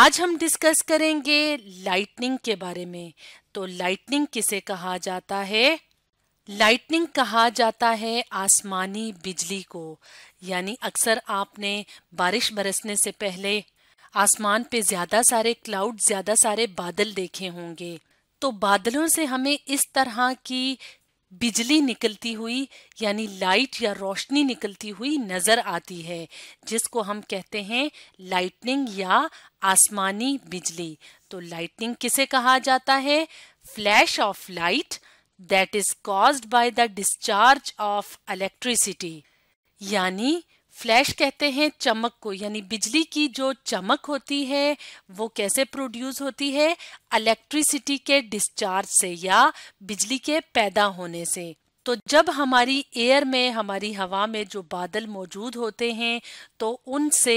आज हम डिस्कस करेंगे लाइटनिंग के बारे में तो लाइटनिंग किसे कहा जाता है लाइटनिंग कहा जाता है आसमानी बिजली को यानी अक्सर आपने बारिश बरसने से पहले आसमान पे ज्यादा सारे क्लाउड ज्यादा सारे बादल देखे होंगे तो बादलों से हमें इस तरह की बिजली निकलती हुई यानी लाइट या रोशनी निकलती हुई नजर आती है जिसको हम कहते हैं लाइटनिंग या आसमानी बिजली तो लाइटनिंग किसे कहा जाता है flash of light that is caused by the discharge of electricity यानी फ्लैश कहते हैं चमक को यानी बिजली की जो चमक होती है वो कैसे प्रोड्यूस होती है इलेक्ट्रिसिटी के डिस्चार्ज से या बिजली के पैदा होने से तो जब हमारी एयर में हमारी हवा में जो बादल मौजूद होते हैं तो उनसे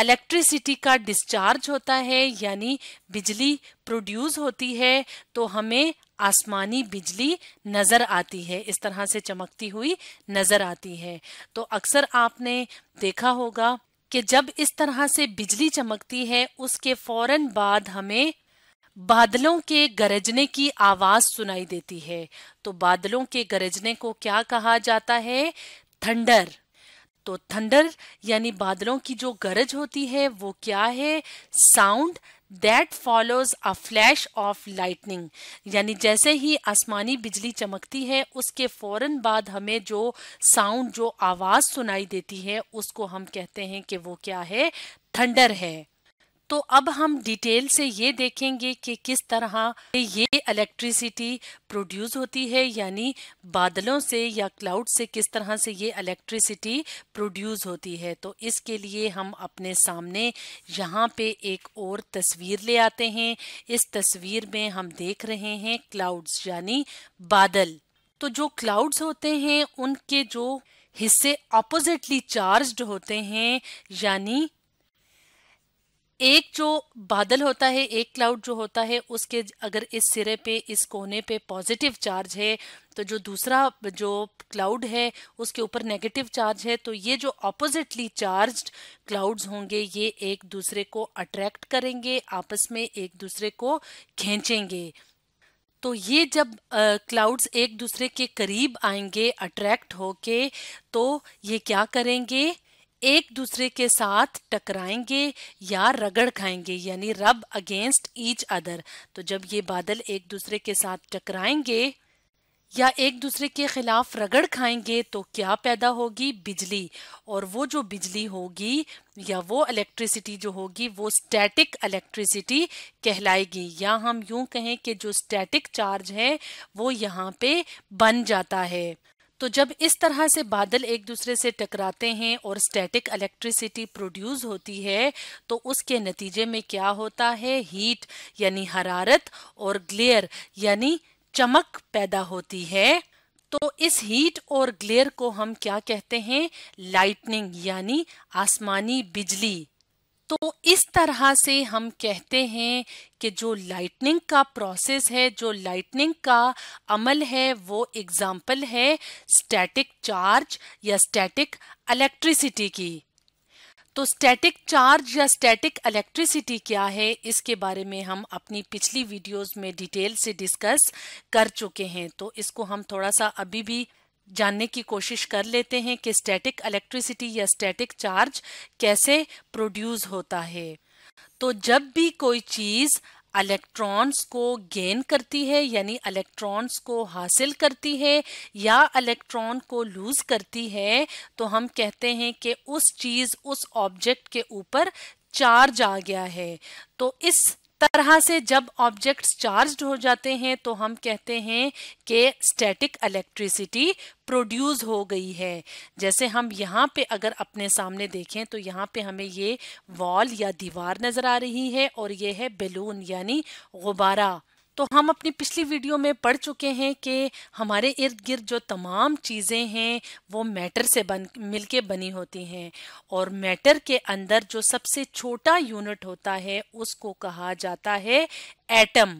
इलेक्ट्रिसिटी का डिस्चार्ज होता है यानी बिजली प्रोड्यूस होती है तो हमें आसमानी बिजली नज़र आती है इस तरह से चमकती हुई नज़र आती है तो अक्सर आपने देखा होगा कि जब इस तरह से बिजली चमकती है उसके फौरन बाद हमें बादलों के गरजने की आवाज सुनाई देती है तो बादलों के गरजने को क्या कहा जाता है थंडर तो थंडर यानी बादलों की जो गरज होती है वो क्या है sound that follows a flash of lightning यानी जैसे ही आसमानी बिजली चमकती है उसके फौरन बाद हमें जो साउंड जो आवाज़ सुनाई देती है उसको हम कहते हैं कि वो क्या है थंडर है तो अब हम डिटेल से ये देखेंगे कि किस तरह ये इलेक्ट्रिसिटी प्रोड्यूस होती है यानी बादलों से या क्लाउड से किस तरह से ये इलेक्ट्रिसिटी प्रोड्यूस होती है तो इसके लिए हम अपने सामने यहाँ पे एक और तस्वीर ले आते हैं इस तस्वीर में हम देख रहे हैं क्लाउड्स यानी बादल तो जो क्लाउड्स होते हैं उनके जो हिस्से अपोजिटली चार्ज्ड होते हैं यानी एक जो बादल होता है एक क्लाउड जो होता है उसके अगर इस सिरे पे इस कोने पे पॉजिटिव चार्ज है तो जो दूसरा जो क्लाउड है उसके ऊपर नेगेटिव चार्ज है तो ये जो ऑपोजिटली चार्ज्ड क्लाउड्स होंगे ये एक दूसरे को अट्रैक्ट करेंगे आपस में एक दूसरे को खींचेंगे तो ये जब क्लाउड्स एक दूसरे के करीब आएंगे अट्रैक्ट होके तो ये क्या करेंगे एक दूसरे के साथ टकराएंगे या रगड़ खाएंगे यानी रब अगेंस्ट ईच अदर तो जब ये बादल एक दूसरे के साथ टकराएंगे या एक दूसरे के खिलाफ रगड़ खाएंगे तो क्या पैदा होगी बिजली और वो जो बिजली होगी या वो इलेक्ट्रिसिटी जो होगी वो स्टैटिक इलेक्ट्रिसिटी कहलाएगी या हम यूं कहें कि जो स्टैटिक चार्ज है वो यहाँ पे बन जाता है तो जब इस तरह से बादल एक दूसरे से टकराते हैं और स्टैटिक इलेक्ट्रिसिटी प्रोड्यूस होती है तो उसके नतीजे में क्या होता है हीट यानी हरारत और ग्लेयर यानी चमक पैदा होती है तो इस हीट और ग्लेयर को हम क्या कहते हैं लाइटनिंग यानी आसमानी बिजली तो इस तरह से हम कहते हैं कि जो लाइटनिंग का प्रोसेस है जो लाइटनिंग का अमल है वो एग्जाम्पल है स्टैटिक चार्ज या स्टैटिक इलेक्ट्रिसिटी की तो स्टैटिक चार्ज या स्टैटिक इलेक्ट्रिसिटी क्या है इसके बारे में हम अपनी पिछली वीडियोस में डिटेल से डिस्कस कर चुके हैं तो इसको हम थोड़ा सा अभी भी जानने की कोशिश कर लेते हैं कि स्टैटिक इलेक्ट्रिसिटी या स्टैटिक चार्ज कैसे प्रोड्यूस होता है तो जब भी कोई चीज़ इलेक्ट्रॉन्स को गेन करती है यानी इलेक्ट्रॉन्स को हासिल करती है या इलेक्ट्रॉन को लूज करती है तो हम कहते हैं कि उस चीज़ उस ऑब्जेक्ट के ऊपर चार्ज आ गया है तो इस तरह से जब ऑब्जेक्ट्स चार्ज हो जाते हैं तो हम कहते हैं कि स्टैटिक इलेक्ट्रिसिटी प्रोड्यूस हो गई है जैसे हम यहाँ पे अगर अपने सामने देखें तो यहाँ पे हमें ये वॉल या दीवार नज़र आ रही है और ये है बेलून यानी गुब्बारा तो हम अपनी पिछली वीडियो में पढ़ चुके हैं कि हमारे इर्द गिर्द जो तमाम चीज़ें हैं वो मैटर से बन मिल बनी होती हैं और मैटर के अंदर जो सबसे छोटा यूनिट होता है उसको कहा जाता है एटम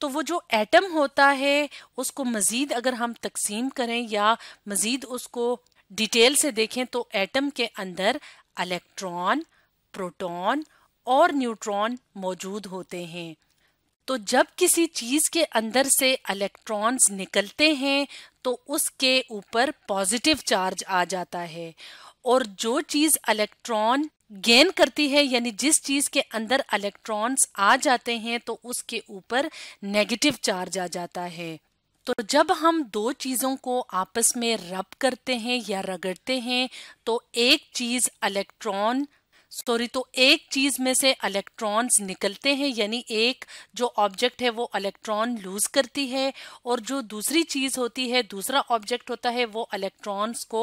तो वो जो एटम होता है उसको मज़ीद अगर हम तकसीम करें या मज़ीद उसको डिटेल से देखें तो एटम के अंदर इलेक्ट्रॉन प्रोटॉन और न्यूट्रॉन मौजूद होते हैं तो जब किसी चीज के अंदर से इलेक्ट्रॉन्स निकलते हैं तो उसके ऊपर पॉजिटिव चार्ज आ जाता है और जो चीज इलेक्ट्रॉन गेन करती है यानी जिस चीज के अंदर इलेक्ट्रॉन्स आ जाते हैं तो उसके ऊपर नेगेटिव चार्ज आ जाता है तो जब हम दो चीजों को आपस में रब करते हैं या रगड़ते हैं तो एक चीज इलेक्ट्रॉन सॉरी तो एक चीज में से इलेक्ट्रॉन्स निकलते हैं यानी एक जो ऑब्जेक्ट है वो इलेक्ट्रॉन लूज करती है और जो दूसरी चीज होती है दूसरा ऑब्जेक्ट होता है वो इलेक्ट्रॉन्स को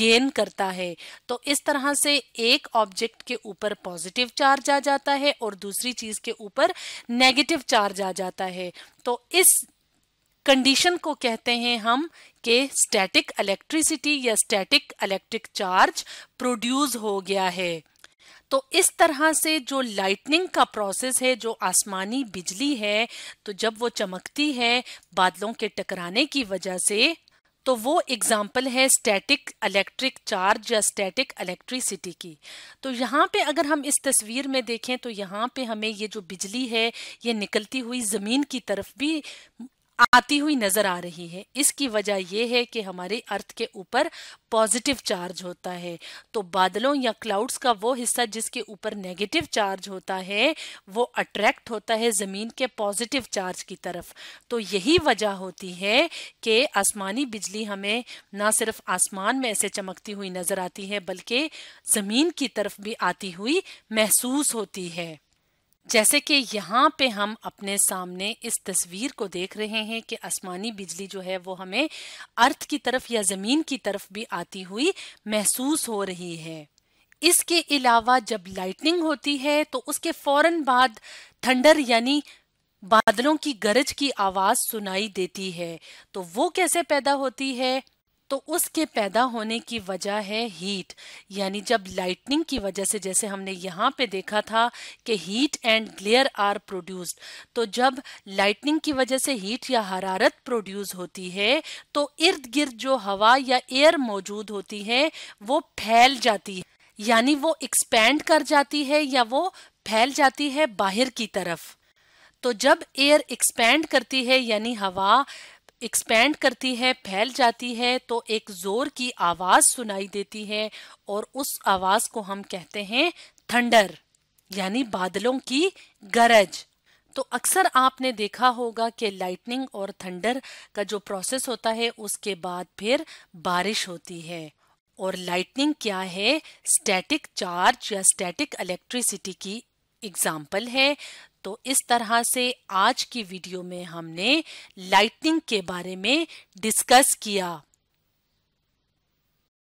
गेन करता है तो इस तरह से एक ऑब्जेक्ट के ऊपर पॉजिटिव चार्ज आ जाता है और दूसरी चीज के ऊपर नेगेटिव चार्ज आ जाता है तो इस कंडीशन को कहते हैं हम के स्टैटिक इलेक्ट्रिसिटी या स्टैटिक इलेक्ट्रिक चार्ज प्रोड्यूस हो गया है तो इस तरह से जो लाइटनिंग का प्रोसेस है जो आसमानी बिजली है तो जब वो चमकती है बादलों के टकराने की वजह से तो वो एग्जाम्पल है स्टैटिक इलेक्ट्रिक चार्ज या स्टैटिक इलेक्ट्रिसिटी की तो यहाँ पे अगर हम इस तस्वीर में देखें तो यहाँ पे हमें ये जो बिजली है ये निकलती हुई ज़मीन की तरफ भी आती हुई नजर आ रही है इसकी वजह यह है कि हमारे अर्थ के ऊपर पॉजिटिव चार्ज होता है तो बादलों या क्लाउड्स का वो हिस्सा जिसके ऊपर नेगेटिव चार्ज होता है वो अट्रैक्ट होता है ज़मीन के पॉजिटिव चार्ज की तरफ तो यही वजह होती है कि आसमानी बिजली हमें ना सिर्फ आसमान में ऐसे चमकती हुई नज़र आती है बल्कि ज़मीन की तरफ भी आती हुई महसूस होती है जैसे कि यहाँ पे हम अपने सामने इस तस्वीर को देख रहे हैं कि आसमानी बिजली जो है वो हमें अर्थ की तरफ या ज़मीन की तरफ भी आती हुई महसूस हो रही है इसके अलावा जब लाइटनिंग होती है तो उसके फौरन बाद थंडर यानी बादलों की गरज की आवाज़ सुनाई देती है तो वो कैसे पैदा होती है तो उसके पैदा होने की वजह है हीट यानी जब लाइटनिंग की वजह से जैसे हमने यहाँ पे देखा था कि heat and glare are produced तो जब लाइटनिंग की वजह से हीट या हरारत प्रोड्यूस होती है तो इर्द गिर्द जो हवा या एयर मौजूद होती है वो फैल जाती है यानी वो एक्सपेंड कर जाती है या वो फैल जाती है बाहर की तरफ तो जब एयर एक्सपेंड करती है यानी हवा एक्सपेंड करती है फैल जाती है तो एक जोर की आवाज सुनाई देती है और उस आवाज को हम कहते हैं थंडर यानी बादलों की गरज तो अक्सर आपने देखा होगा कि लाइटनिंग और थंडर का जो प्रोसेस होता है उसके बाद फिर बारिश होती है और लाइटनिंग क्या है स्टैटिक चार्ज या स्टैटिक इलेक्ट्रिसिटी की एग्जाम्पल है तो इस तरह से आज की वीडियो में हमने लाइटनिंग के बारे में डिस्कस किया